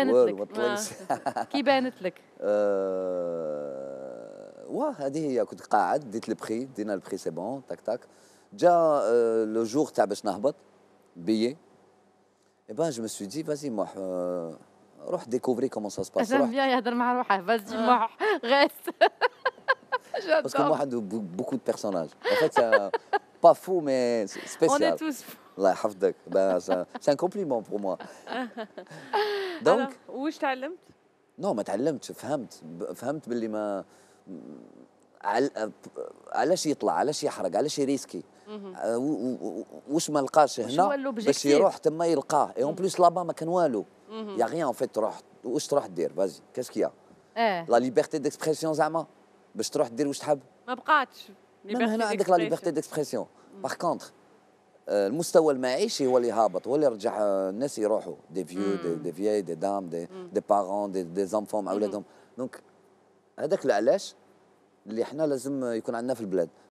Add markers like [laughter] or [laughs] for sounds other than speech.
Qui est net-lic? Wa, adi, je dit le prix, dis le prix, c'est bon, tac-tac. Déjà le jour que je suis billet. Et ben, je me suis dit, vas-y, moi, je euh، découvrir comment ça se passe. Je viens à cette époque. Vas-y, ah. moi, [laughs] reste. [laughs] Parce que qu'on a beaucoup de personnages. En fait, c'est [laughs] pas fou, mais spécial. On est tous fous. Ben, c'est un compliment pour moi. دونك واش تعلمت؟ نو ما تعلمتش فهمت فهمت باللي ما علاش يطلع علاش يحرق علاش يريسكي آه، واش ما لقاش هنا باش يروح تما يلقاه اي اون بليس لابا ما كان والو يا غيان اون فيت تروح واش تروح دير فازي كاس كيا لا ليبرتي ديكسبرسيون زعما باش تروح دير واش تحب ما بقاتش من هنا عندك لا ليبرتي ديكسبرسيون باغ كونتخ آه، المستوى المعيشي هو اللي هابط هو اللي رجع آه، الناس يروحوا دي فيو دي, دي فيي دي دام دي دي بارون دي, دي زانفون مع اولادهم دونك هذاك العلاش اللي حنا لازم يكون عندنا في البلاد